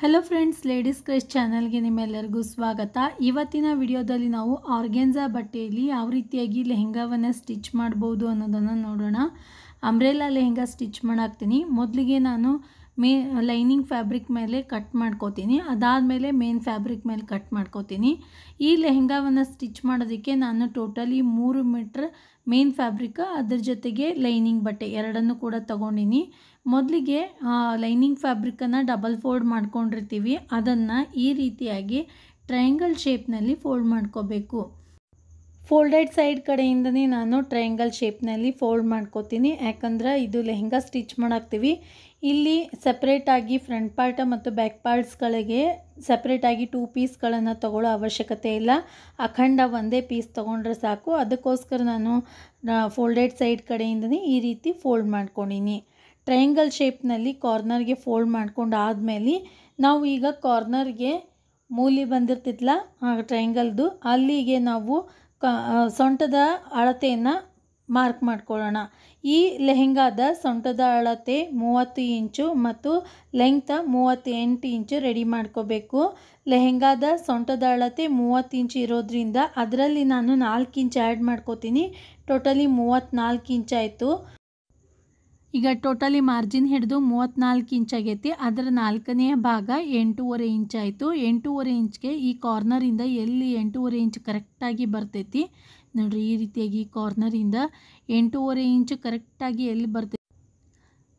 hello friends ladies craze ಚಾನಲ್ಗೆ ನಿಮ್ಮೆಲ್ಲರಿಗೂ ಸ್ವಾಗತ ಇವತ್ತಿನ ವಿಡಿಯೋದಲ್ಲಿ ನಾವು ಆರ್ಗೆನ್ಸಾ ಬಟ್ಟೆಯಲ್ಲಿ ಯಾವ ರೀತಿಯಾಗಿ ಲೆಹೆಂಗಾವನ್ನು ಸ್ಟಿಚ್ ಮಾಡ್ಬೋದು ಅನ್ನೋದನ್ನು ನೋಡೋಣ ಅಂಬ್ರೆಲಾ ಲೆಹೆಂಗಾ ಸ್ಟಿಚ್ ಮಾಡಾಕ್ತೀನಿ ಮೊದಲಿಗೆ ನಾನು ಮೇ ಲೈನಿಂಗ್ ಫ್ಯಾಬ್ರಿಕ್ ಮೇಲೆ ಕಟ್ ಮಾಡ್ಕೋತೀನಿ ಅದಾದಮೇಲೆ ಮೇನ್ ಫ್ಯಾಬ್ರಿಕ್ ಮೇಲೆ ಕಟ್ ಮಾಡ್ಕೋತೀನಿ ಈ ಲೆಹೆಂಗಾವನ್ನು ಸ್ಟಿಚ್ ಮಾಡೋದಕ್ಕೆ ನಾನು ಟೋಟಲಿ ಮೂರು ಮೀಟ್ರ್ ಮೇನ್ ಫ್ಯಾಬ್ರಿಕ್ ಅದ್ರ ಜೊತೆಗೆ ಲೈನಿಂಗ್ ಬಟ್ಟೆ ಎರಡನ್ನೂ ಕೂಡ ತೊಗೊಂಡಿನಿ ಮೊದಲಿಗೆ ಲೈನಿಂಗ್ ಫ್ಯಾಬ್ರಿಕನ್ನು ಡಬಲ್ ಫೋಲ್ಡ್ ಮಾಡ್ಕೊಂಡಿರ್ತೀವಿ ಅದನ್ನು ಈ ರೀತಿಯಾಗಿ ಟ್ರಯಾಂಗಲ್ ಶೇಪ್ನಲ್ಲಿ ಫೋಲ್ಡ್ ಮಾಡ್ಕೋಬೇಕು ಫೋಲ್ಡೆಡ್ ಸೈಡ್ ಕಡೆಯಿಂದನೇ ನಾನು ಟ್ರಯಾಂಗಲ್ ಶೇಪ್ನಲ್ಲಿ ಫೋಲ್ಡ್ ಮಾಡ್ಕೋತೀನಿ ಯಾಕಂದ್ರೆ ಇದು ಲೆಹೆಂಗಾ ಸ್ಟಿಚ್ ಮಾಡಾಕ್ತೀವಿ ಇಲ್ಲಿ ಸಪ್ರೇಟಾಗಿ ಫ್ರಂಟ್ ಪಾರ್ಟ ಮತ್ತು ಬ್ಯಾಕ್ ಪಾರ್ಟ್ಸ್ಗಳಿಗೆ ಸಪ್ರೇಟಾಗಿ ಟೂ ಪೀಸ್ಗಳನ್ನು ತಗೊಳ್ಳೋ ಅವಶ್ಯಕತೆ ಇಲ್ಲ ಅಖಂಡ ಒಂದೇ ಪೀಸ್ ತೊಗೊಂಡ್ರೆ ಸಾಕು ಅದಕ್ಕೋಸ್ಕರ ನಾನು ಫೋಲ್ಡೆಡ್ ಸೈಡ್ ಕಡೆಯಿಂದನೇ ಈ ರೀತಿ ಫೋಲ್ಡ್ ಮಾಡ್ಕೊಂಡಿನಿ ಟ್ರಯಾಂಗಲ್ ಶೇಪ್ನಲ್ಲಿ ಕಾರ್ನರ್ಗೆ ಫೋಲ್ಡ್ ಮಾಡ್ಕೊಂಡು ಆದಮೇಲೆ ನಾವು ಈಗ ಕಾರ್ನರ್ಗೆ ಮೂಲಿ ಬಂದಿರ್ತಿತ್ತಲ್ಲ ಆ ಟ್ರಯಾಂಗಲ್ದು ಅಲ್ಲಿಗೆ ನಾವು ಕ ಸೊಂಟದ ಅಳತೆಯನ್ನು ಮಾರ್ಕ್ ಮಾಡ್ಕೊಳ್ಳೋಣ ಈ ಲೆಹೆಂಗಾದ ಸೊಂಟದ ಅಳತೆ ಮೂವತ್ತು ಇಂಚು ಮತ್ತು ಲೆಂಗ್ತ ಮೂವತ್ತೆಂಟು ಇಂಚು ರೆಡಿ ಮಾಡ್ಕೋಬೇಕು ಲೆಹೆಂಗಾದ ಸೊಂಟದ ಅಳತೆ ಮೂವತ್ತು ಇಂಚು ಇರೋದ್ರಿಂದ ಅದರಲ್ಲಿ ನಾನು ನಾಲ್ಕು ಇಂಚು ಆ್ಯಡ್ ಮಾಡ್ಕೋತೀನಿ ಟೋಟಲಿ ಮೂವತ್ತ್ನಾಲ್ಕು ಇಂಚಾಯಿತು ಈಗ ಟೋಟಲಿ ಮಾರ್ಜಿನ್ ಹಿಡಿದು ಮೂವತ್ತ್ನಾಲ್ಕು ಇಂಚ್ ಆಗೈತಿ ಅದರ ನಾಲ್ಕನೆಯ ಭಾಗ ಎಂಟೂವರೆ ಇಂಚ್ ಆಯಿತು ಎಂಟೂವರೆ ಇಂಚ್ಗೆ ಈ ಕಾರ್ನರಿಂದ ಎಲ್ಲಿ ಎಂಟೂವರೆ ಇಂಚ್ ಕರೆಕ್ಟಾಗಿ ಬರ್ತೈತಿ ನೋಡಿರಿ ಈ ರೀತಿಯಾಗಿ ಈ ಕಾರ್ನರಿಂದ ಎಂಟೂವರೆ ಇಂಚ್ ಕರೆಕ್ಟಾಗಿ ಎಲ್ಲಿ ಬರ್ತೈತಿ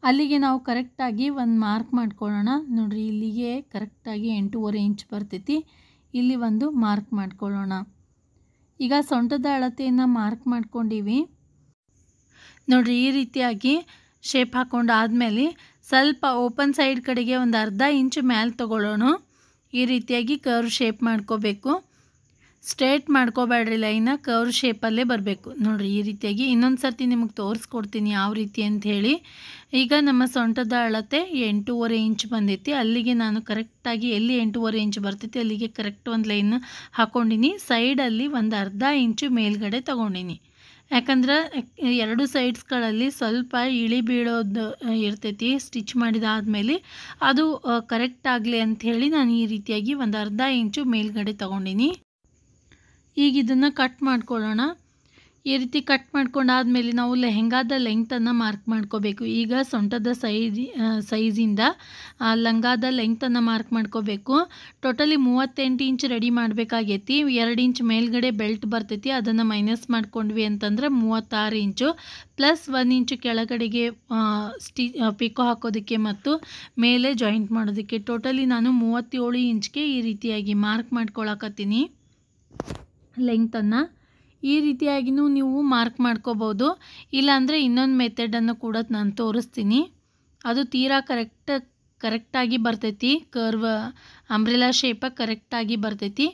ಅಲ್ಲಿಗೆ ನಾವು ಕರೆಕ್ಟಾಗಿ ಒಂದು ಮಾರ್ಕ್ ಮಾಡ್ಕೊಳ್ಳೋಣ ನೋಡಿರಿ ಇಲ್ಲಿಗೆ ಕರೆಕ್ಟಾಗಿ ಎಂಟೂವರೆ ಇಂಚ್ ಬರ್ತೈತಿ ಇಲ್ಲಿ ಒಂದು ಮಾರ್ಕ್ ಮಾಡ್ಕೊಳ್ಳೋಣ ಈಗ ಸೊಂಟದ ಅಳತೆಯನ್ನು ಮಾರ್ಕ್ ಮಾಡ್ಕೊಂಡಿವಿ ನೋಡಿರಿ ಈ ರೀತಿಯಾಗಿ ಶೇಪ್ ಹಾಕ್ಕೊಂಡು ಆದಮೇಲೆ ಸ್ವಲ್ಪ ಓಪನ್ ಸೈಡ್ ಕಡೆಗೆ ಒಂದು ಅರ್ಧ ಇಂಚು ಮ್ಯಾಲೆ ತೊಗೊಳ್ಳೋಣ ಈ ರೀತಿಯಾಗಿ ಕರ್ವ್ ಶೇಪ್ ಮಾಡ್ಕೋಬೇಕು ಸ್ಟ್ರೇಟ್ ಮಾಡ್ಕೋಬೇಡ್ರಿ ಲೈನ ಕರ್ವ್ ಶೇಪಲ್ಲೇ ಬರಬೇಕು ನೋಡಿರಿ ಈ ರೀತಿಯಾಗಿ ಇನ್ನೊಂದು ಸರ್ತಿ ನಿಮಗೆ ತೋರಿಸ್ಕೊಡ್ತೀನಿ ಯಾವ ರೀತಿ ಅಂತ ಹೇಳಿ ಈಗ ನಮ್ಮ ಸೊಂಟದ ಅಳತೆ ಎಂಟೂವರೆ ಇಂಚ್ ಬಂದೈತಿ ಅಲ್ಲಿಗೆ ನಾನು ಕರೆಕ್ಟಾಗಿ ಎಲ್ಲಿ ಎಂಟೂವರೆ ಇಂಚ್ ಬರ್ತೈತಿ ಅಲ್ಲಿಗೆ ಕರೆಕ್ಟ್ ಒಂದು ಲೈನ್ ಹಾಕ್ಕೊಂಡಿನಿ ಸೈಡಲ್ಲಿ ಒಂದು ಅರ್ಧ ಇಂಚು ಮೇಲ್ಗಡೆ ತೊಗೊಂಡಿನಿ ಯಾಕಂದ್ರೆ ಎರಡು ಸೈಡ್ಸ್ಗಳಲ್ಲಿ ಸ್ವಲ್ಪ ಇಳಿ ಬೀಳೋದು ಇರ್ತೈತಿ ಸ್ಟಿಚ್ ಮಾಡಿದಾದ್ಮೇಲೆ ಅದು ಕರೆಕ್ಟ್ ಆಗಲಿ ಅಂಥೇಳಿ ನಾನು ಈ ರೀತಿಯಾಗಿ ಒಂದು ಅರ್ಧ ಇಂಚು ಮೇಲ್ಗಡೆ ತೊಗೊಂಡಿನಿ ಈಗ ಇದನ್ನು ಕಟ್ ಮಾಡ್ಕೊಳ್ಳೋಣ ಈ ರೀತಿ ಕಟ್ ಮಾಡ್ಕೊಂಡಾದಮೇಲೆ ನಾವು ಲೆಹೆಂಗಾದ ಲೆಂಗ್ತನ್ನು ಮಾರ್ಕ್ ಮಾಡ್ಕೋಬೇಕು ಈಗ ಸೊಂಟದ ಸೈಜ್ ಸೈಜಿಂದ ಲಂಗಾದ ಲೆಂಗ್ತನ್ನು ಮಾರ್ಕ್ ಮಾಡ್ಕೋಬೇಕು ಟೋಟಲಿ ಮೂವತ್ತೆಂಟು ಇಂಚ್ ರೆಡಿ ಮಾಡಬೇಕಾಗೈತಿ ಎರಡು ಇಂಚ್ ಮೇಲ್ಗಡೆ ಬೆಲ್ಟ್ ಬರ್ತೈತಿ ಅದನ್ನು ಮೈನಸ್ ಮಾಡ್ಕೊಂಡ್ವಿ ಅಂತಂದರೆ ಮೂವತ್ತಾರು ಇಂಚು ಪ್ಲಸ್ ಒನ್ ಇಂಚು ಕೆಳಗಡೆಗೆ ಸ್ಟಿ ಪಿಕೋ ಹಾಕೋದಕ್ಕೆ ಮತ್ತು ಮೇಲೆ ಜಾಯಿಂಟ್ ಮಾಡೋದಕ್ಕೆ ಟೋಟಲಿ ನಾನು ಮೂವತ್ತೇಳು ಇಂಚ್ಗೆ ಈ ರೀತಿಯಾಗಿ ಮಾರ್ಕ್ ಮಾಡ್ಕೊಳಕತ್ತೀನಿ ಲೆಂಗ್ತನ್ನು ಈ ರೀತಿಯಾಗಿಯೂ ನೀವು ಮಾರ್ಕ್ ಮಾಡ್ಕೋಬೋದು ಇಲ್ಲಾಂದರೆ ಇನ್ನೊಂದು ಮೆಥಡನ್ನು ಕೂಡ ನಾನು ತೋರಿಸ್ತೀನಿ ಅದು ತೀರಾ ಕರೆಕ್ಟ್ ಕರೆಕ್ಟಾಗಿ ಬರ್ತೈತಿ ಕರ್ವ್ ಅಂಬ್ರೆಲಾ ಶೇಪ ಕರೆಕ್ಟಾಗಿ ಬರ್ತೈತಿ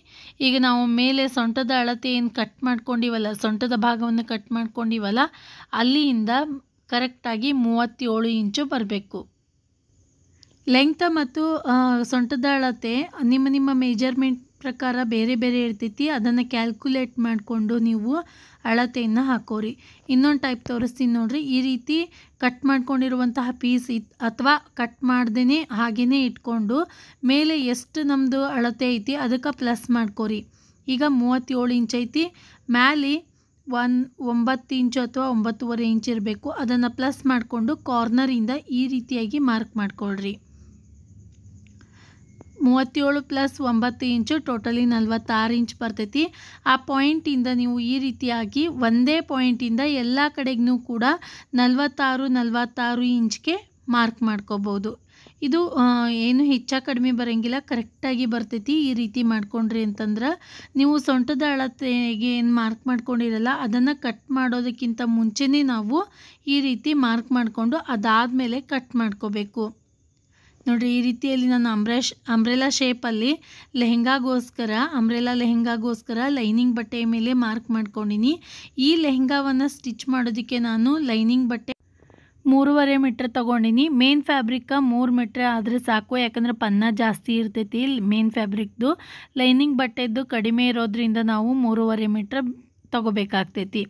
ಈಗ ನಾವು ಮೇಲೆ ಸೊಂಟದ ಅಳತೆ ಏನು ಕಟ್ ಮಾಡ್ಕೊಂಡಿವಲ್ಲ ಸೊಂಟದ ಭಾಗವನ್ನು ಕಟ್ ಮಾಡ್ಕೊಂಡಿವಲ್ಲ ಅಲ್ಲಿಯಿಂದ ಕರೆಕ್ಟಾಗಿ ಮೂವತ್ತೇಳು ಇಂಚು ಬರಬೇಕು ಲೆಂಗ್ತ ಮತ್ತು ಸೊಂಟದ ಅಳತೆ ನಿಮ್ಮ ನಿಮ್ಮ ಮೇಜರ್ಮೆಂಟ್ ಪ್ರಕಾರ ಬೇರೆ ಬೇರೆ ಇರ್ತೈತಿ ಅದನ್ನು ಕ್ಯಾಲ್ಕುಲೇಟ್ ಮಾಡಿಕೊಂಡು ನೀವು ಅಳತೆಯನ್ನು ಹಾಕೋರಿ ಇನ್ನೊಂದು ಟೈಪ್ ತೋರಿಸ್ತೀನಿ ನೋಡಿರಿ ಈ ರೀತಿ ಕಟ್ ಮಾಡ್ಕೊಂಡಿರುವಂತಹ ಪೀಸ್ ಇತ್ ಅಥವಾ ಕಟ್ ಮಾಡ್ದೇ ಹಾಗೆಯೇ ಇಟ್ಕೊಂಡು ಮೇಲೆ ಎಷ್ಟು ನಮ್ಮದು ಅಳತೆ ಐತಿ ಅದಕ್ಕೆ ಪ್ಲಸ್ ಮಾಡ್ಕೋರಿ ಈಗ ಮೂವತ್ತೇಳು ಇಂಚ್ ಐತಿ ಮ್ಯಾಲಿ ಒನ್ ಒಂಬತ್ತು ಇಂಚು ಅಥವಾ ಒಂಬತ್ತುವರೆ ಇಂಚ್ ಇರಬೇಕು ಅದನ್ನು ಪ್ಲಸ್ ಮಾಡಿಕೊಂಡು ಕಾರ್ನರಿಂದ ಈ ರೀತಿಯಾಗಿ ಮಾರ್ಕ್ ಮಾಡಿಕೊಳ್ರಿ ಮೂವತ್ತೇಳು ಪ್ಲಸ್ ಒಂಬತ್ತು ಇಂಚು ಟೋಟಲಿ ನಲವತ್ತಾರು ಇಂಚ್ ಬರ್ತೈತಿ ಆ ಪಾಯಿಂಟಿಂದ ನೀವು ಈ ರೀತಿಯಾಗಿ ಒಂದೇ ಪಾಯಿಂಟಿಂದ ಎಲ್ಲ ಕಡೆಗೂ ಕೂಡ ನಲವತ್ತಾರು ನಲವತ್ತಾರು ಇಂಚ್ಗೆ ಮಾರ್ಕ್ ಮಾಡ್ಕೋಬೋದು ಇದು ಏನು ಹೆಚ್ಚ ಕಡಿಮೆ ಬರೋಂಗಿಲ್ಲ ಕರೆಕ್ಟಾಗಿ ಬರ್ತೈತಿ ಈ ರೀತಿ ಮಾಡ್ಕೊಂಡ್ರಿ ಅಂತಂದ್ರೆ ನೀವು ಸೊಂಟದ ಅಳತೆಗೆ ಏನು ಮಾರ್ಕ್ ಮಾಡ್ಕೊಂಡಿರಲ್ಲ ಅದನ್ನು ಕಟ್ ಮಾಡೋದಕ್ಕಿಂತ ಮುಂಚೆನೇ ನಾವು ಈ ರೀತಿ ಮಾರ್ಕ್ ಮಾಡಿಕೊಂಡು ಅದಾದಮೇಲೆ ಕಟ್ ಮಾಡ್ಕೋಬೇಕು ನೋಡಿರಿ ಈ ರೀತಿಯಲ್ಲಿ ನಾನು ಅಂಬ್ರೆಶ್ ಅಂಬ್ರೆಲಾ ಶೇಪಲ್ಲಿ ಲೆಹೆಂಗಾಗೋಸ್ಕರ ಅಂಬ್ರೆಲಾ ಲೆಹೆಂಗಾಗೋಸ್ಕರ ಲೈನಿಂಗ್ ಬಟ್ಟೆಯ ಮೇಲೆ ಮಾರ್ಕ್ ಮಾಡ್ಕೊಂಡಿನಿ ಈ ಲೆಹೆಂಗಾವನ್ನು ಸ್ಟಿಚ್ ಮಾಡೋದಕ್ಕೆ ನಾನು ಲೈನಿಂಗ್ ಬಟ್ಟೆ ಮೂರುವರೆ ಮೀಟ್ರ್ ತೊಗೊಂಡಿನಿ ಮೇನ್ ಫ್ಯಾಬ್ರಿಕ್ಕ ಮೂರು ಮೀಟ್ರ್ ಆದರೆ ಸಾಕು ಯಾಕಂದರೆ ಪನ್ನ ಜಾಸ್ತಿ ಇರ್ತೈತಿ ಮೇನ್ ಫ್ಯಾಬ್ರಿಕ್ದು ಲೈನಿಂಗ್ ಬಟ್ಟೆದ್ದು ಕಡಿಮೆ ಇರೋದ್ರಿಂದ ನಾವು ಮೂರುವರೆ ಮೀಟ್ರ್ ತೊಗೋಬೇಕಾಗ್ತೈತಿ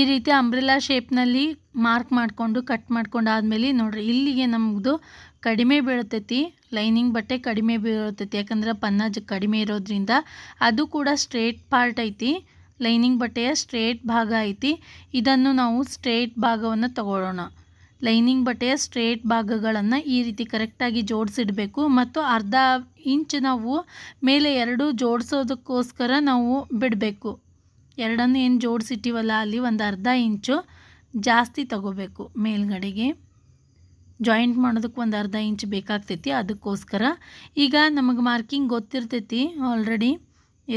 ಈ ರೀತಿ ಅಂಬ್ರೆಲಾ ಶೇಪ್ನಲ್ಲಿ ಮಾರ್ಕ್ ಮಾಡಿಕೊಂಡು ಕಟ್ ಮಾಡ್ಕೊಂಡು ಆದಮೇಲೆ ನೋಡಿರಿ ಇಲ್ಲಿಗೆ ನಮ್ಮದು ಕಡಿಮೆ ಬೀಳತೈತಿ ಲೈನಿಂಗ್ ಬಟ್ಟೆ ಕಡಿಮೆ ಬೀಳತೈತಿ ಯಾಕಂದ್ರೆ ಪನ್ನ ಕಡಿಮೆ ಇರೋದ್ರಿಂದ ಅದು ಕೂಡ ಸ್ಟ್ರೇಟ್ ಪಾರ್ಟ್ ಐತಿ ಲೈನಿಂಗ್ ಬಟ್ಟೆಯ ಸ್ಟ್ರೇಟ್ ಭಾಗ ಐತಿ ಇದನ್ನು ನಾವು ಸ್ಟ್ರೇಟ್ ಭಾಗವನ್ನು ತಗೊಳ್ಳೋಣ ಲೈನಿಂಗ್ ಬಟ್ಟೆಯ ಸ್ಟ್ರೇಟ್ ಭಾಗಗಳನ್ನು ಈ ರೀತಿ ಕರೆಕ್ಟಾಗಿ ಜೋಡಿಸಿಡಬೇಕು ಮತ್ತು ಅರ್ಧ ಇಂಚ್ ನಾವು ಮೇಲೆ ಎರಡು ಜೋಡಿಸೋದಕ್ಕೋಸ್ಕರ ನಾವು ಬಿಡಬೇಕು ಎರಡನ್ನು ಏನು ಜೋಡಿಸಿಟ್ಟಿವಲ್ಲ ಅಲ್ಲಿ ಒಂದು ಅರ್ಧ ಇಂಚು ಜಾಸ್ತಿ ತಗೋಬೇಕು ಮೇಲ್ಗಡೆಗೆ ಜಾಯಿಂಟ್ ಮಾಡೋದಕ್ಕೆ ಒಂದು ಅರ್ಧ ಇಂಚ್ ಬೇಕಾಗ್ತೈತಿ ಅದಕ್ಕೋಸ್ಕರ ಈಗ ನಮಗೆ ಮಾರ್ಕಿಂಗ್ ಗೊತ್ತಿರ್ತೈತಿ ಆಲ್ರೆಡಿ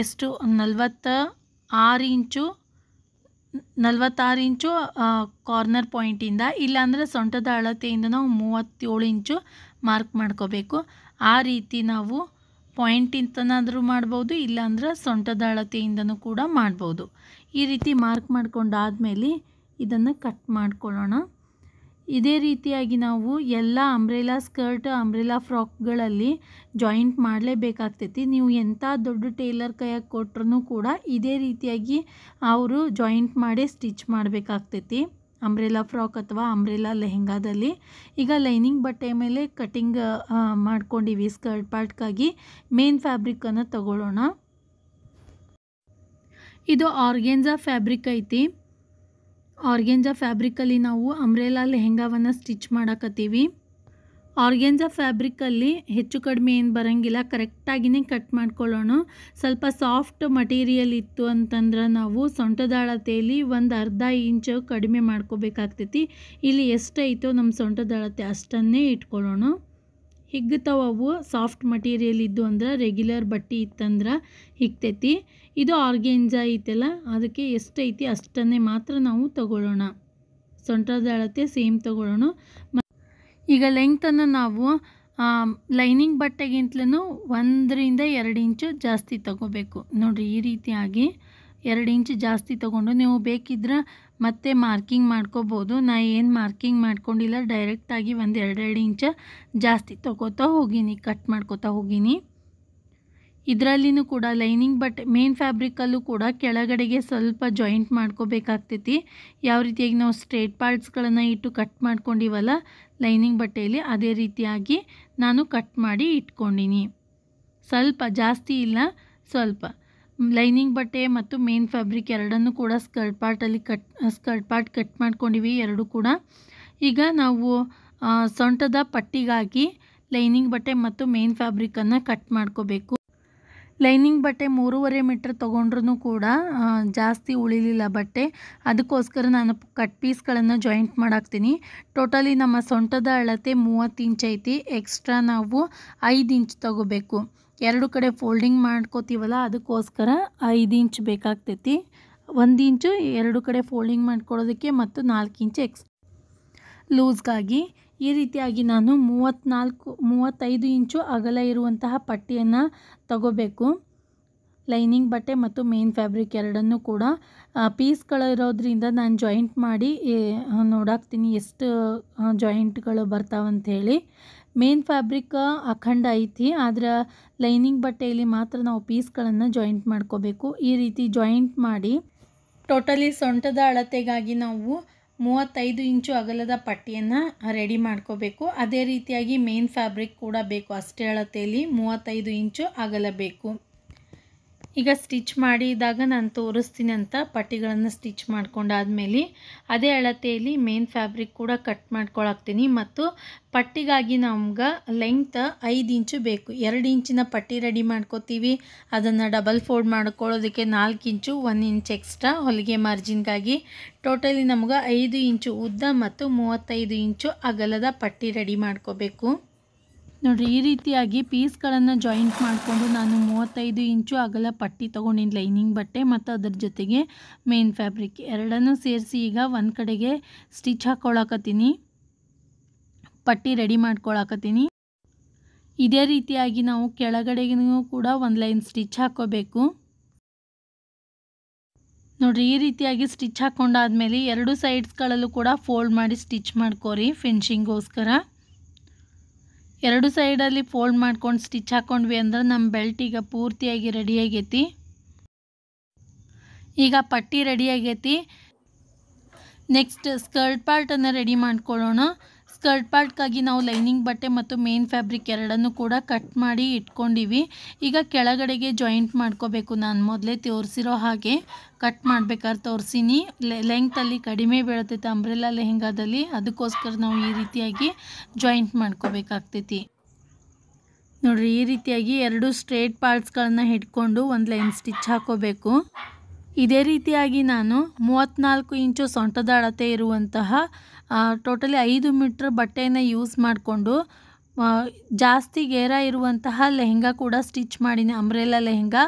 ಎಷ್ಟು ನಲ್ವತ್ತ ಆರು ಇಂಚು ನಲ್ವತ್ತಾರು ಇಂಚು ಕಾರ್ನರ್ ಪಾಯಿಂಟಿಂದ ಇಲ್ಲಾಂದರೆ ಸೊಂಟದ ಅಳತೆಯಿಂದ ನಾವು ಮೂವತ್ತೇಳು ಇಂಚು ಮಾರ್ಕ್ ಮಾಡ್ಕೋಬೇಕು ಆ ರೀತಿ ನಾವು ಪಾಯಿಂಟಿಂತನಾದರೂ ಮಾಡ್ಬೋದು ಇಲ್ಲಾಂದ್ರೆ ಸೊಂಟದ ಅಳತೆಯಿಂದನೂ ಕೂಡ ಮಾಡ್ಬೋದು ಈ ರೀತಿ ಮಾರ್ಕ್ ಮಾಡ್ಕೊಂಡಾದ್ಮೇಲೆ ಇದನ್ನು ಕಟ್ ಮಾಡ್ಕೊಳ್ಳೋಣ ಇದೇ ರೀತಿಯಾಗಿ ನಾವು ಎಲ್ಲ ಅಂಬ್ರೇಲಾ ಸ್ಕರ್ಟ್ ಅಂಬ್ರೆಲಾ ಫ್ರಾಕ್ಗಳಲ್ಲಿ ಜಾಯಿಂಟ್ ಮಾಡಲೇಬೇಕಾಗ್ತೈತಿ ನೀವು ಎಂಥ ದೊಡ್ಡ ಟೇಲರ್ ಕೈಯಾಗಿ ಕೊಟ್ರೂ ಕೂಡ ಇದೇ ರೀತಿಯಾಗಿ ಅವರು ಜಾಯಿಂಟ್ ಮಾಡಿ ಸ್ಟಿಚ್ ಮಾಡಬೇಕಾಗ್ತೈತಿ ಅಂಬ್ರೆಲಾ ಫ್ರಾಕ್ ಅಥವಾ ಅಂಬ್ರೆಲಾ ಲೆಹೆಂಗಾದಲ್ಲಿ ಈಗ ಲೈನಿಂಗ್ ಬಟ್ಟೆ ಮೇಲೆ ಕಟಿಂಗ್ ಮಾಡ್ಕೊಂಡಿವಿ ಸ್ಕರ್ಟ್ ಪಾರ್ಟ್ಗಾಗಿ ಮೇನ್ ಫ್ಯಾಬ್ರಿಕ್ಕನ್ನು ತಗೊಳ್ಳೋಣ ಇದು ಆರ್ಗೆನ್ಸಾ ಫ್ಯಾಬ್ರಿಕ್ ಐತಿ ಆರ್ಗೆಂಜಾ ಫ್ಯಾಬ್ರಿಕಲ್ಲಿ ನಾವು ಅಂಬ್ರೆಲಾ ಲೆಹೆಂಗಾವನ್ನು ಸ್ಟಿಚ್ ಮಾಡಕತ್ತೀವಿ ಆರ್ಗೆಂಜಾ ಫ್ಯಾಬ್ರಿಕಲ್ಲಿ ಹೆಚ್ಚು ಕಡಿಮೆ ಏನು ಬರೋಂಗಿಲ್ಲ ಕರೆಕ್ಟಾಗಿನೇ ಕಟ್ ಮಾಡ್ಕೊಳ್ಳೋಣ ಸ್ವಲ್ಪ ಸಾಫ್ಟ್ ಮಟೀರಿಯಲ್ ಇತ್ತು ಅಂತಂದ್ರೆ ನಾವು ಸೊಂಟದಾಳತೆಯಲ್ಲಿ ಒಂದು ಅರ್ಧ ಇಂಚು ಕಡಿಮೆ ಮಾಡ್ಕೋಬೇಕಾಗ್ತೈತಿ ಇಲ್ಲಿ ಎಷ್ಟೈತೋ ನಮ್ಮ ಸೊಂಟದಾಳತೆ ಅಷ್ಟನ್ನೇ ಇಟ್ಕೊಳ್ಳೋಣ ಹಿಗ್ತಾವ ಅವು ಸಾಫ್ಟ್ ಮಟೀರಿಯಲ್ ಇದ್ದು ಅಂದ್ರೆ ರೆಗ್ಯುಲರ್ ಬಟ್ಟೆ ಇತ್ತಂದ್ರೆ ಹಿಗ್ತೈತಿ ಇದು ಆರ್ಗೆಂಜ ಐತಲ್ಲ ಅದಕ್ಕೆ ಎಷ್ಟೈತಿ ಅಷ್ಟನ್ನೇ ಮಾತ್ರ ನಾವು ತಗೊಳ್ಳೋಣ ಸೊಂಟದ ಅಳತೆ ಸೇಮ್ ತಗೊಳ್ಳೋಣ ಈಗ ಲೆಂಗ್ತನ್ನು ನಾವು ಲೈನಿಂಗ್ ಬಟ್ಟೆಗಿಂತಲೂ ಒಂದರಿಂದ ಎರಡು ಇಂಚು ಜಾಸ್ತಿ ತಗೋಬೇಕು ನೋಡಿರಿ ಈ ರೀತಿಯಾಗಿ ಎರಡು ಇಂಚು ಜಾಸ್ತಿ ತಗೊಂಡು ನೀವು ಬೇಕಿದ್ರೆ ಮತ್ತೆ ಮಾರ್ಕಿಂಗ್ ಮಾಡ್ಕೋಬೋದು ನಾ ಏನು ಮಾರ್ಕಿಂಗ್ ಮಾಡ್ಕೊಂಡಿಲ್ಲ ಡೈರೆಕ್ಟಾಗಿ ಒಂದು ಎರಡೆರಡು ಇಂಚ ಜಾಸ್ತಿ ತೊಗೋತಾ ಹೋಗೀನಿ ಕಟ್ ಮಾಡ್ಕೋತಾ ಹೋಗೀನಿ ಇದರಲ್ಲಿನೂ ಕೂಡ ಲೈನಿಂಗ್ ಬಟ್ ಮೇನ್ ಫ್ಯಾಬ್ರಿಕಲ್ಲೂ ಕೂಡ ಕೆಳಗಡೆಗೆ ಸ್ವಲ್ಪ ಜಾಯಿಂಟ್ ಮಾಡ್ಕೋಬೇಕಾಗ್ತೈತಿ ಯಾವ ರೀತಿಯಾಗಿ ನಾವು ಸ್ಟ್ರೇಟ್ ಪಾರ್ಟ್ಸ್ಗಳನ್ನು ಇಟ್ಟು ಕಟ್ ಮಾಡ್ಕೊಂಡಿವಲ್ಲ ಲೈನಿಂಗ್ ಬಟ್ಟೆಯಲ್ಲಿ ಅದೇ ರೀತಿಯಾಗಿ ನಾನು ಕಟ್ ಮಾಡಿ ಇಟ್ಕೊಂಡಿನಿ ಸ್ವಲ್ಪ ಜಾಸ್ತಿ ಇಲ್ಲ ಸ್ವಲ್ಪ ಲೈನಿಂಗ್ ಬಟ್ಟೆ ಮತ್ತು ಮೇನ್ ಫ್ಯಾಬ್ರಿಕ್ ಎರಡನ್ನೂ ಕೂಡ ಸ್ಕರ್ಟ್ ಪಾರ್ಟಲ್ಲಿ ಕಟ್ ಸ್ಕರ್ಟ್ ಪಾರ್ಟ್ ಕಟ್ ಮಾಡ್ಕೊಂಡಿವಿ ಎರಡೂ ಕೂಡ ಈಗ ನಾವು ಸೊಂಟದ ಪಟ್ಟಿಗಾಗಿ ಲೈನಿಂಗ್ ಬಟ್ಟೆ ಮತ್ತು ಮೇನ್ ಫ್ಯಾಬ್ರಿಕನ್ನು ಕಟ್ ಮಾಡ್ಕೋಬೇಕು ಲೈನಿಂಗ್ ಬಟ್ಟೆ ಮೂರುವರೆ ಮೀಟ್ರ್ ತೊಗೊಂಡ್ರೂ ಕೂಡ ಜಾಸ್ತಿ ಉಳಿಲಿಲ್ಲ ಬಟ್ಟೆ ಅದಕ್ಕೋಸ್ಕರ ನಾನು ಕಟ್ ಪೀಸ್ಗಳನ್ನು ಜಾಯಿಂಟ್ ಮಾಡಾಕ್ತೀನಿ ಟೋಟಲಿ ನಮ್ಮ ಸೊಂಟದ ಅಳತೆ ಮೂವತ್ತು ಇಂಚ್ ಐತಿ ಎಕ್ಸ್ಟ್ರಾ ನಾವು ಐದು ಇಂಚ್ ತೊಗೋಬೇಕು ಎರಡು ಕಡೆ ಫೋಲ್ಡಿಂಗ್ ಮಾಡ್ಕೋತೀವಲ್ಲ ಅದಕ್ಕೋಸ್ಕರ ಐದು ಇಂಚ್ ಬೇಕಾಗ್ತೈತಿ ಒಂದು ಇಂಚು ಎರಡು ಕಡೆ ಫೋಲ್ಡಿಂಗ್ ಮಾಡ್ಕೊಳ್ಳೋದಕ್ಕೆ ಮತ್ತು ನಾಲ್ಕು ಇಂಚ್ ಎಕ್ಸ್ ಲೂಸ್ಗಾಗಿ ಈ ರೀತಿಯಾಗಿ ನಾನು ಮೂವತ್ತ್ನಾಲ್ಕು ಮೂವತ್ತೈದು ಇಂಚು ಅಗಲ ಇರುವಂತಹ ಪಟ್ಟಿಯನ್ನು ತಗೋಬೇಕು ಲೈನಿಂಗ್ ಬಟ್ಟೆ ಮತ್ತು ಮೇನ್ ಫ್ಯಾಬ್ರಿಕ್ ಎರಡನ್ನೂ ಕೂಡ ಪೀಸ್ಗಳಿರೋದ್ರಿಂದ ನಾನು ಜಾಯಿಂಟ್ ಮಾಡಿ ನೋಡಾಕ್ತೀನಿ ಎಷ್ಟು ಜಾಯಿಂಟ್ಗಳು ಬರ್ತಾವಂಥೇಳಿ ಮೇನ್ ಫ್ಯಾಬ್ರಿಕ್ ಅಖಂಡ ಐತಿ ಆದರೆ ಲೈನಿಂಗ್ ಬಟ್ಟೆಯಲ್ಲಿ ಮಾತ್ರ ನಾವು ಪೀಸ್ಗಳನ್ನು ಜಾಯಿಂಟ್ ಮಾಡ್ಕೋಬೇಕು ಈ ರೀತಿ ಜಾಯಿಂಟ್ ಮಾಡಿ ಟೋಟಲಿ ಸೊಂಟದ ಅಳತೆಗಾಗಿ ನಾವು ಮೂವತ್ತೈದು ಇಂಚು ಅಗಲದ ಪಟ್ಟಿಯನ್ನು ರೆಡಿ ಮಾಡ್ಕೋಬೇಕು ಅದೇ ರೀತಿಯಾಗಿ ಮೇನ್ ಫ್ಯಾಬ್ರಿಕ್ ಕೂಡ ಬೇಕು ಅಷ್ಟೇ ಅಳತೆಯಲ್ಲಿ ಮೂವತ್ತೈದು ಇಂಚು ಅಗಲ ಬೇಕು ಈಗ ಸ್ಟಿಚ್ ಮಾಡಿದಾಗ ನಾನು ತೋರಿಸ್ತೀನಿ ಅಂತ ಪಟ್ಟಿಗಳನ್ನು ಸ್ಟಿಚ್ ಮಾಡ್ಕೊಂಡಾದ್ಮೇಲೆ ಅದೇ ಅಳತೆಯಲ್ಲಿ ಮೇನ್ ಫ್ಯಾಬ್ರಿಕ್ ಕೂಡ ಕಟ್ ಮಾಡ್ಕೊಳಾಕ್ತೀನಿ ಮತ್ತು ಪಟ್ಟಿಗಾಗಿ ನಮ್ಗೆ ಲೆಂತ್ ಐದು ಇಂಚು ಬೇಕು ಎರಡು ಇಂಚಿನ ಪಟ್ಟಿ ರೆಡಿ ಮಾಡ್ಕೋತೀವಿ ಅದನ್ನು ಡಬಲ್ ಫೋಲ್ಡ್ ಮಾಡ್ಕೊಳ್ಳೋದಕ್ಕೆ ನಾಲ್ಕು ಇಂಚು ಒನ್ ಇಂಚ್ ಎಕ್ಸ್ಟ್ರಾ ಹೊಲಿಗೆ ಮಾರ್ಜಿನ್ಗಾಗಿ ಟೋಟಲಿ ನಮ್ಗೆ ಐದು ಇಂಚು ಉದ್ದ ಮತ್ತು ಮೂವತ್ತೈದು ಇಂಚು ಅಗಲದ ಪಟ್ಟಿ ರೆಡಿ ಮಾಡ್ಕೋಬೇಕು ನೋಡಿರಿ ಈ ರೀತಿಯಾಗಿ ಪೀಸ್ಗಳನ್ನು ಜಾಯಿಂಟ್ ಮಾಡಿಕೊಂಡು ನಾನು ಮೂವತ್ತೈದು ಇಂಚು ಅಗಲ ಪಟ್ಟಿ ತೊಗೊಂಡಿದ್ದು ಲೈನಿಂಗ್ ಬಟ್ಟೆ ಮತ್ತು ಅದರ ಜೊತೆಗೆ ಮೇನ್ ಫ್ಯಾಬ್ರಿಕ್ ಎರಡನ್ನೂ ಸೇರಿಸಿ ಈಗ ಒಂದು ಕಡೆಗೆ ಸ್ಟಿಚ್ ಹಾಕ್ಕೊಳಕತ್ತೀನಿ ಪಟ್ಟಿ ರೆಡಿ ಮಾಡ್ಕೊಳಕತ್ತೀನಿ ಇದೇ ರೀತಿಯಾಗಿ ನಾವು ಕೆಳಗಡೆಗೂ ಕೂಡ ಒಂದು ಲೈನ್ ಸ್ಟಿಚ್ ಹಾಕ್ಕೋಬೇಕು ನೋಡಿರಿ ಈ ರೀತಿಯಾಗಿ ಸ್ಟಿಚ್ ಹಾಕ್ಕೊಂಡಾದ್ಮೇಲೆ ಎರಡು ಸೈಡ್ಸ್ಗಳಲ್ಲೂ ಕೂಡ ಫೋಲ್ಡ್ ಮಾಡಿ ಸ್ಟಿಚ್ ಮಾಡ್ಕೋರಿ ಫಿನಿಷಿಂಗೋಸ್ಕರ ಎರಡು ಸೈಡಲ್ಲಿ ಫೋಲ್ಡ್ ಮಾಡ್ಕೊಂಡು ಸ್ಟಿಚ್ ಹಾಕ್ಕೊಂಡ್ವಿ ಅಂದ್ರೆ ನಮ್ಮ ಬೆಲ್ಟ್ ಈಗ ಪೂರ್ತಿಯಾಗಿ ರೆಡಿ ಆಗೈತಿ ಈಗ ಪಟ್ಟಿ ರೆಡಿ ಆಗೈತಿ ನೆಕ್ಸ್ಟ್ ಸ್ಕರ್ಟ್ ಪಾರ್ಟನ್ನು ರೆಡಿ ಮಾಡ್ಕೊಳ್ಳೋಣ ಸ್ಕರ್ಟ್ ಪಾರ್ಟ್ಗಾಗಿ ನಾವು ಲೈನಿಂಗ್ ಬಟ್ಟೆ ಮತ್ತು ಮೇನ್ ಫ್ಯಾಬ್ರಿಕ್ ಎರಡನ್ನು ಕೂಡ ಕಟ್ ಮಾಡಿ ಇಟ್ಕೊಂಡಿವಿ ಈಗ ಕೆಳಗಡೆಗೆ ಜಾಯಿಂಟ್ ಮಾಡ್ಕೋಬೇಕು ನಾನು ಮೊದಲೇ ತೋರಿಸಿರೋ ಹಾಗೆ ಕಟ್ ಮಾಡ್ಬೇಕಾದ್ರೆ ತೋರಿಸಿನಿ ಲೆಂಗ್ತಲ್ಲಿ ಕಡಿಮೆ ಬೀಳ್ತೈತೆ ಅಂಬ್ರೆಲಾ ಲೆಹೆಂಗಾದಲ್ಲಿ ಅದಕ್ಕೋಸ್ಕರ ನಾವು ಈ ರೀತಿಯಾಗಿ ಜಾಯಿಂಟ್ ಮಾಡ್ಕೋಬೇಕಾಗ್ತೈತಿ ನೋಡಿರಿ ಈ ರೀತಿಯಾಗಿ ಎರಡು ಸ್ಟ್ರೇಟ್ ಪಾರ್ಟ್ಸ್ಗಳನ್ನ ಹಿಡ್ಕೊಂಡು ಒಂದು ಲೈನ್ ಸ್ಟಿಚ್ ಹಾಕೋಬೇಕು ಇದೇ ರೀತಿಯಾಗಿ ನಾನು ಮೂವತ್ತ್ನಾಲ್ಕು ಇಂಚು ಸೊಂಟದ ಅಳತೆ ಇರುವಂತಹ ಟೋಟಲಿ ಐದು ಮೀಟ್ರ್ ಬಟ್ಟೆಯನ್ನು ಯೂಸ್ ಮಾಡಿಕೊಂಡು ಜಾಸ್ತಿ ಗೇರ ಇರುವಂತಹ ಲೆಹೆಂಗಾ ಕೂಡ ಸ್ಟಿಚ್ ಮಾಡೀನಿ ಅಂಬ್ರೆಲಾ ಲೆಹೆಂಗಾ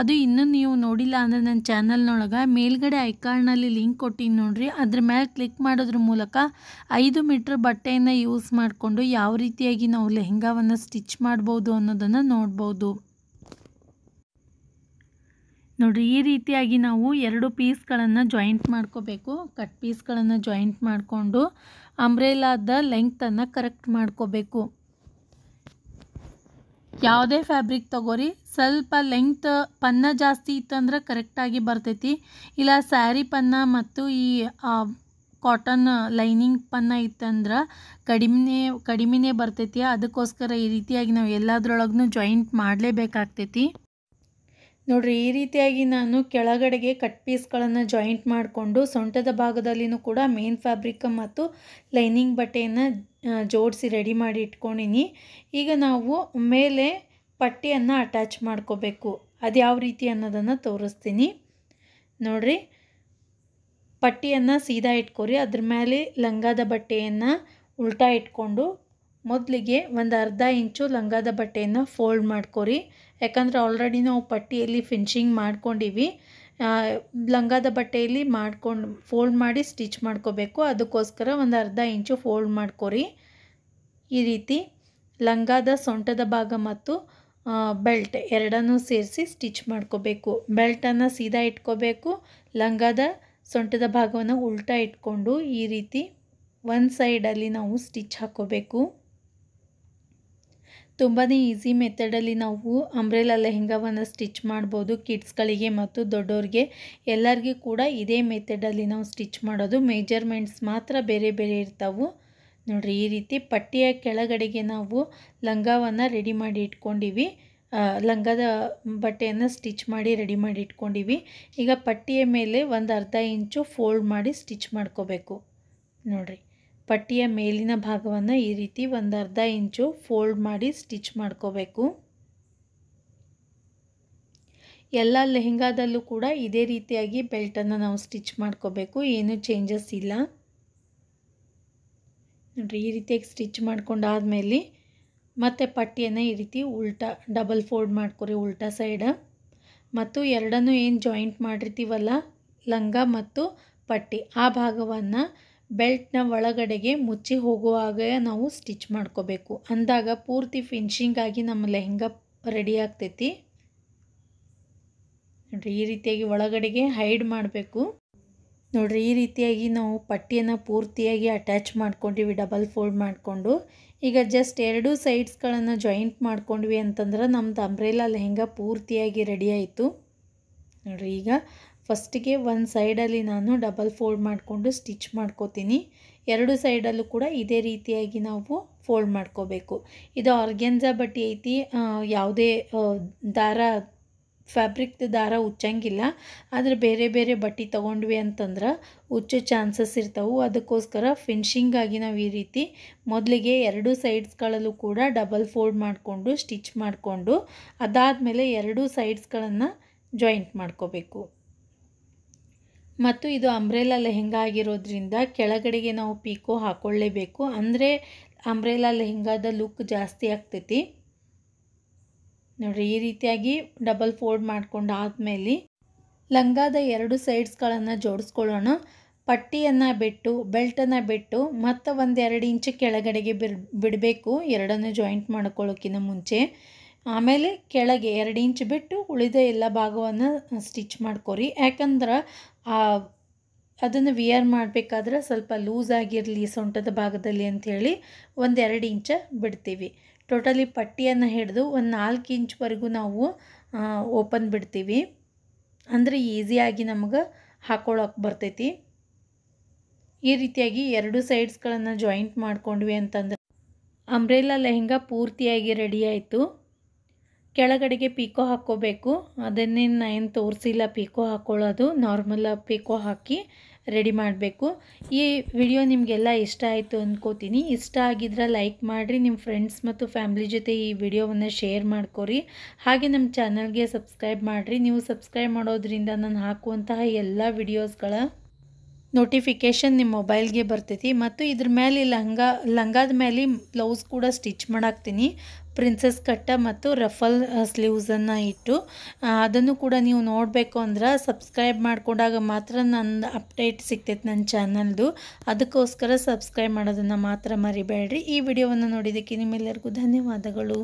ಅದು ಇನ್ನೂ ನೀವು ನೋಡಿಲ್ಲ ಅಂದರೆ ನನ್ನ ಚಾನಲ್ನೊಳಗೆ ಮೇಲ್ಗಡೆ ಐಕಾರ್ನಲ್ಲಿ ಲಿಂಕ್ ಕೊಟ್ಟಿನಿ ನೋಡಿರಿ ಅದ್ರ ಮೇಲೆ ಕ್ಲಿಕ್ ಮಾಡೋದ್ರ ಮೂಲಕ ಐದು ಮೀಟ್ರ್ ಬಟ್ಟೆಯನ್ನು ಯೂಸ್ ಮಾಡಿಕೊಂಡು ಯಾವ ರೀತಿಯಾಗಿ ನಾವು ಲೆಹೆಂಗಾವನ್ನು ಸ್ಟಿಚ್ ಮಾಡ್ಬೋದು ಅನ್ನೋದನ್ನು ನೋಡ್ಬೋದು ನೋಡಿರಿ ಈ ರೀತಿಯಾಗಿ ನಾವು ಎರಡು ಪೀಸ್ಗಳನ್ನು ಜಾಯಿಂಟ್ ಮಾಡ್ಕೋಬೇಕು ಕಟ್ ಪೀಸ್ಗಳನ್ನು ಜಾಯಿಂಟ್ ಮಾಡಿಕೊಂಡು ಅಂಬ್ರೆಲಾದ ಲೆಂಗ್ತನ್ನು ಕರೆಕ್ಟ್ ಮಾಡ್ಕೋಬೇಕು ಯಾವುದೇ ಫ್ಯಾಬ್ರಿಕ್ ತಗೋರಿ ಸ್ವಲ್ಪ ಲೆಂಗ್ತ್ ಪನ್ನ ಜಾಸ್ತಿ ಇತ್ತಂದ್ರೆ ಕರೆಕ್ಟಾಗಿ ಬರ್ತೈತಿ ಇಲ್ಲ ಸ್ಯಾರಿ ಪನ್ನ ಮತ್ತು ಈ ಕಾಟನ್ ಲೈನಿಂಗ್ ಪನ್ನ ಇತ್ತಂದ್ರೆ ಕಡಿಮೆ ಕಡಿಮೆನೇ ಬರ್ತೈತಿ ಅದಕ್ಕೋಸ್ಕರ ಈ ರೀತಿಯಾಗಿ ನಾವು ಎಲ್ಲದರೊಳಗೂ ಜಾಯಿಂಟ್ ಮಾಡಲೇಬೇಕಾಗ್ತೈತಿ ನೋಡಿರಿ ಈ ರೀತಿಯಾಗಿ ನಾನು ಕೆಳಗಡೆಗೆ ಕಟ್ ಪೀಸ್ಗಳನ್ನು ಜಾಯಿಂಟ್ ಮಾಡಿಕೊಂಡು ಸೊಂಟದ ಭಾಗದಲ್ಲಿಯೂ ಕೂಡ ಮೇನ್ ಫ್ಯಾಬ್ರಿಕ್ ಮತ್ತು ಲೈನಿಂಗ್ ಬಟ್ಟೆಯನ್ನು ಜೋಡಿಸಿ ರೆಡಿ ಮಾಡಿ ಇಟ್ಕೊಂಡಿನಿ ಈಗ ನಾವು ಮೇಲೆ ಪಟ್ಟಿಯನ್ನು ಅಟ್ಯಾಚ್ ಮಾಡ್ಕೋಬೇಕು ಅದು ಯಾವ ರೀತಿ ಅನ್ನೋದನ್ನು ತೋರಿಸ್ತೀನಿ ನೋಡ್ರಿ ಪಟ್ಟಿಯನ್ನು ಸೀದಾ ಇಟ್ಕೋರಿ ಅದ್ರ ಮೇಲೆ ಲಂಗಾದ ಬಟ್ಟೆಯನ್ನು ಉಲ್ಟಾ ಇಟ್ಕೊಂಡು ಮೊದಲಿಗೆ ಒಂದು ಅರ್ಧ ಇಂಚು ಲಂಗಾದ ಬಟ್ಟೆಯನ್ನು ಫೋಲ್ಡ್ ಮಾಡ್ಕೋರಿ ಯಾಕಂದರೆ ಆಲ್ರೆಡಿ ನಾವು ಪಟ್ಟಿಯಲ್ಲಿ ಫಿನಿಶಿಂಗ್ ಮಾಡ್ಕೊಂಡಿವಿ ಲಂಗದ ಬಟ್ಟೆಯಲ್ಲಿ ಮಾಡ್ಕೊಂಡು ಫೋಲ್ಡ್ ಮಾಡಿ ಸ್ಟಿಚ್ ಮಾಡ್ಕೋಬೇಕು ಅದಕ್ಕೋಸ್ಕರ ಒಂದು ಅರ್ಧ ಇಂಚು ಫೋಲ್ಡ್ ಮಾಡ್ಕೊರಿ ಈ ರೀತಿ ಲಂಗದ ಸೊಂಟದ ಭಾಗ ಮತ್ತು ಬೆಲ್ಟ್ ಎರಡನ್ನೂ ಸೇರಿಸಿ ಸ್ಟಿಚ್ ಮಾಡ್ಕೋಬೇಕು ಬೆಲ್ಟನ್ನು ಸೀದಾ ಇಟ್ಕೋಬೇಕು ಲಂಗದ ಸೊಂಟದ ಭಾಗವನ್ನು ಉಲ್ಟಾ ಇಟ್ಕೊಂಡು ಈ ರೀತಿ ಒಂದು ಸೈಡಲ್ಲಿ ನಾವು ಸ್ಟಿಚ್ ಹಾಕೋಬೇಕು ತುಂಬಾ ಈಸಿ ಮೆಥಡಲ್ಲಿ ನಾವು ಅಂಬ್ರೆಲ ಲೆಹೆಂಗಾವನ್ನು ಸ್ಟಿಚ್ ಮಾಡ್ಬೋದು ಕಿಡ್ಸ್ಗಳಿಗೆ ಮತ್ತು ದೊಡ್ಡೋರಿಗೆ ಎಲ್ಲರಿಗೂ ಕೂಡ ಇದೇ ಮೆಥಡಲ್ಲಿ ನಾವು ಸ್ಟಿಚ್ ಮಾಡೋದು ಮೇಜರ್ಮೆಂಟ್ಸ್ ಮಾತ್ರ ಬೇರೆ ಬೇರೆ ಇರ್ತಾವೆ ನೋಡಿರಿ ಈ ರೀತಿ ಪಟ್ಟಿಯ ಕೆಳಗಡೆಗೆ ನಾವು ಲಂಗವನ್ನು ರೆಡಿ ಮಾಡಿ ಇಟ್ಕೊಂಡಿವಿ ಲಂಗದ ಬಟ್ಟೆಯನ್ನು ಸ್ಟಿಚ್ ಮಾಡಿ ರೆಡಿ ಮಾಡಿ ಇಟ್ಕೊಂಡಿವಿ ಈಗ ಪಟ್ಟಿಯ ಮೇಲೆ ಒಂದು ಅರ್ಧ ಇಂಚು ಫೋಲ್ಡ್ ಮಾಡಿ ಸ್ಟಿಚ್ ಮಾಡ್ಕೋಬೇಕು ನೋಡಿರಿ ಪಟ್ಟಿಯ ಮೇಲಿನ ಭಾಗವನ್ನು ಈ ರೀತಿ ಒಂದು ಅರ್ಧ ಇಂಚು ಫೋಲ್ಡ್ ಮಾಡಿ ಸ್ಟಿಚ್ ಮಾಡ್ಕೋಬೇಕು ಎಲ್ಲ ಲೆಹೆಂಗಾದಲ್ಲೂ ಕೂಡ ಇದೇ ರೀತಿಯಾಗಿ ಬೆಲ್ಟನ್ನು ನಾವು ಸ್ಟಿಚ್ ಮಾಡ್ಕೋಬೇಕು ಏನೂ ಚೇಂಜಸ್ ಇಲ್ಲ ನೋಡಿರಿ ಈ ರೀತಿಯಾಗಿ ಸ್ಟಿಚ್ ಆದಮೇಲೆ ಮತ್ತು ಪಟ್ಟಿಯನ್ನು ಈ ರೀತಿ ಉಲ್ಟಾ ಡಬಲ್ ಫೋಲ್ಡ್ ಮಾಡ್ಕೊರಿ ಉಲ್ಟಾ ಸೈಡ ಮತ್ತು ಎರಡನ್ನೂ ಏನು ಜಾಯಿಂಟ್ ಮಾಡಿರ್ತೀವಲ್ಲ ಲಂಗ ಮತ್ತು ಪಟ್ಟಿ ಆ ಭಾಗವನ್ನು ಬೆಲ್ಟ್ನ ಒಳಗಡೆಗೆ ಮುಚ್ಚಿ ಹೋಗುವಾಗ ನಾವು ಸ್ಟಿಚ್ ಮಾಡ್ಕೋಬೇಕು ಅಂದಾಗ ಪೂರ್ತಿ ಫಿನಿಶಿಂಗಾಗಿ ನಮ್ಮ ಲೆಹೆಂಗ ರೆಡಿ ಆಗ್ತೈತಿ ನೋಡಿರಿ ಈ ರೀತಿಯಾಗಿ ಒಳಗಡೆಗೆ ಹೈಡ್ ಮಾಡಬೇಕು ನೋಡಿರಿ ಈ ರೀತಿಯಾಗಿ ನಾವು ಪಟ್ಟಿಯನ್ನು ಪೂರ್ತಿಯಾಗಿ ಅಟ್ಯಾಚ್ ಮಾಡ್ಕೊಂಡಿವಿ ಡಬಲ್ ಫೋಲ್ಡ್ ಮಾಡಿಕೊಂಡು ಈಗ ಜಸ್ಟ್ ಎರಡೂ ಸೈಡ್ಸ್ಗಳನ್ನು ಜಾಯಿಂಟ್ ಮಾಡ್ಕೊಂಡ್ವಿ ಅಂತಂದ್ರೆ ನಮ್ಮದು ಅಂಬ್ರೇಲಾ ಲೆಹೆಂಗ ಪೂರ್ತಿಯಾಗಿ ರೆಡಿ ಆಯಿತು ನೋಡಿರಿ ಈಗ ಫಸ್ಟಿಗೆ ಒಂದು ಸೈಡಲ್ಲಿ ನಾನು ಡಬಲ್ ಫೋಲ್ಡ್ ಮಾಡಿಕೊಂಡು ಸ್ಟಿಚ್ ಮಾಡ್ಕೋತೀನಿ ಎರಡು ಸೈಡಲ್ಲೂ ಕೂಡ ಇದೇ ರೀತಿಯಾಗಿ ನಾವು ಫೋಲ್ಡ್ ಮಾಡ್ಕೋಬೇಕು ಇದು ಆರ್ಗೆನ್ಜಾ ಬಟ್ಟೆ ಐತಿ ಯಾವುದೇ ದಾರ ಫ್ಯಾಬ್ರಿಕ್ದು ದಾರ ಉಚ್ಚಂಗಿಲ್ಲ ಆದರೆ ಬೇರೆ ಬೇರೆ ಬಟ್ಟೆ ತೊಗೊಂಡ್ವಿ ಅಂತಂದ್ರೆ ಹುಚ್ಚು ಚಾನ್ಸಸ್ ಇರ್ತವೆ ಅದಕ್ಕೋಸ್ಕರ ಫಿನಿಷಿಂಗಾಗಿ ನಾವು ಈ ರೀತಿ ಮೊದಲಿಗೆ ಎರಡು ಸೈಡ್ಸ್ಗಳಲ್ಲೂ ಕೂಡ ಡಬಲ್ ಫೋಲ್ಡ್ ಮಾಡಿಕೊಂಡು ಸ್ಟಿಚ್ ಮಾಡಿಕೊಂಡು ಅದಾದಮೇಲೆ ಎರಡು ಸೈಡ್ಸ್ಗಳನ್ನು ಜಾಯಿಂಟ್ ಮಾಡ್ಕೋಬೇಕು ಮತ್ತು ಇದು ಅಂಬ್ರೆಲಾ ಲೆಹೆಂಗಾ ಆಗಿರೋದ್ರಿಂದ ಕೆಳಗಡೆಗೆ ನಾವು ಪೀಕೋ ಹಾಕ್ಕೊಳ್ಳೇಬೇಕು ಅಂದರೆ ಅಂಬ್ರೆಲಾ ಲೆಹೆಂಗಾದ ಲುಕ್ ಜಾಸ್ತಿ ಆಗ್ತೈತಿ ನೋಡಿರಿ ಈ ರೀತಿಯಾಗಿ ಡಬಲ್ ಫೋಲ್ಡ್ ಮಾಡಿಕೊಂಡು ಆದಮೇಲೆ ಲಂಗಾದ ಎರಡು ಸೈಡ್ಸ್ಗಳನ್ನು ಜೋಡಿಸ್ಕೊಳ್ಳೋಣ ಪಟ್ಟಿಯನ್ನು ಬಿಟ್ಟು ಬೆಲ್ಟನ್ನು ಬಿಟ್ಟು ಮತ್ತು ಒಂದೆರಡು ಇಂಚು ಕೆಳಗಡೆಗೆ ಬಿಡಬೇಕು ಎರಡನ್ನು ಜಾಯಿಂಟ್ ಮಾಡ್ಕೊಳ್ಳೋಕ್ಕಿಂತ ಮುಂಚೆ ಆಮೇಲೆ ಕೆಳಗೆ ಎರಡು ಇಂಚ್ ಬಿಟ್ಟು ಉಳಿದ ಎಲ್ಲ ಭಾಗವನ್ನು ಸ್ಟಿಚ್ ಮಾಡ್ಕೊರಿ ಯಾಕಂದ್ರೆ ಅದನ್ನು ವಿಯರ್ ಮಾಡಬೇಕಾದ್ರೆ ಸ್ವಲ್ಪ ಲೂಸ್ ಆಗಿರಲಿ ಸೊಂಟದ ಭಾಗದಲ್ಲಿ ಅಂಥೇಳಿ ಒಂದೆರಡು ಇಂಚ ಬಿಡ್ತೀವಿ ಟೋಟಲಿ ಪಟ್ಟಿಯನ್ನು ಹಿಡಿದು ಒಂದು ನಾಲ್ಕು ಇಂಚ್ವರೆಗೂ ನಾವು ಓಪನ್ ಬಿಡ್ತೀವಿ ಅಂದರೆ ಈಸಿಯಾಗಿ ನಮಗೆ ಹಾಕೊಳ್ಳೋಕೆ ಬರ್ತೈತಿ ಈ ರೀತಿಯಾಗಿ ಎರಡು ಸೈಡ್ಸ್ಗಳನ್ನು ಜಾಯಿಂಟ್ ಮಾಡ್ಕೊಂಡ್ವಿ ಅಂತಂದ್ರೆ ಅಂಬ್ರೆಲಾ ಲೆಹೆಂಗಾ ಪೂರ್ತಿಯಾಗಿ ರೆಡಿ ಆಯಿತು ಕೆಳಗಡೆಗೆ ಪೀಕೋ ಹಾಕ್ಕೋಬೇಕು ಅದನ್ನೇ ಏನು ತೋರಿಸಿಲ್ಲ ಪೀಕೋ ಹಾಕ್ಕೊಳ್ಳೋದು ನಾರ್ಮಲ್ ಪೀಕೋ ಹಾಕಿ ರೆಡಿ ಮಾಡಬೇಕು ಈ ವಿಡಿಯೋ ನಿಮಗೆಲ್ಲ ಇಷ್ಟ ಆಯಿತು ಅಂದ್ಕೋತೀನಿ ಇಷ್ಟ ಆಗಿದ್ರೆ ಲೈಕ್ ಮಾಡಿರಿ ನಿಮ್ಮ ಫ್ರೆಂಡ್ಸ್ ಮತ್ತು ಫ್ಯಾಮ್ಲಿ ಜೊತೆ ಈ ವಿಡಿಯೋವನ್ನು ಶೇರ್ ಮಾಡ್ಕೊರಿ ಹಾಗೆ ನಮ್ಮ ಚಾನಲ್ಗೆ ಸಬ್ಸ್ಕ್ರೈಬ್ ಮಾಡಿರಿ ನೀವು ಸಬ್ಸ್ಕ್ರೈಬ್ ಮಾಡೋದ್ರಿಂದ ನಾನು ಹಾಕುವಂತಹ ಎಲ್ಲ ವಿಡಿಯೋಸ್ಗಳ ನೋಟಿಫಿಕೇಷನ್ ನಿಮ್ಮ ಮೊಬೈಲ್ಗೆ ಬರ್ತೈತಿ ಮತ್ತು ಇದ್ರ ಮೇಲೆ ಲಂಗ ಲಂಗಾದ ಮೇಲೆ ಬ್ಲೌಸ್ ಕೂಡ ಸ್ಟಿಚ್ ಮಾಡಾಕ್ತೀನಿ ಪ್ರಿನ್ಸೆಸ್ ಕಟ್ಟ ಮತ್ತು ರಫಲ್ ಸ್ಲೀವ್ಸನ್ನು ಇಟ್ಟು ಅದನ್ನು ಕೂಡ ನೀವು ನೋಡಬೇಕು ಅಂದ್ರೆ ಸಬ್ಸ್ಕ್ರೈಬ್ ಮಾಡಿಕೊಂಡಾಗ ಮಾತ್ರ ನನ್ನ ಅಪ್ಡೇಟ್ ಸಿಗ್ತೈತೆ ನನ್ನ ಚಾನಲ್ದು ಅದಕ್ಕೋಸ್ಕರ ಸಬ್ಸ್ಕ್ರೈಬ್ ಮಾಡೋದನ್ನು ಮಾತ್ರ ಮರಿಬೇಡ್ರಿ ಈ ವಿಡಿಯೋವನ್ನು ನೋಡಿದ್ದಕ್ಕೆ ನಿಮ್ಮೆಲ್ಲರಿಗೂ ಧನ್ಯವಾದಗಳು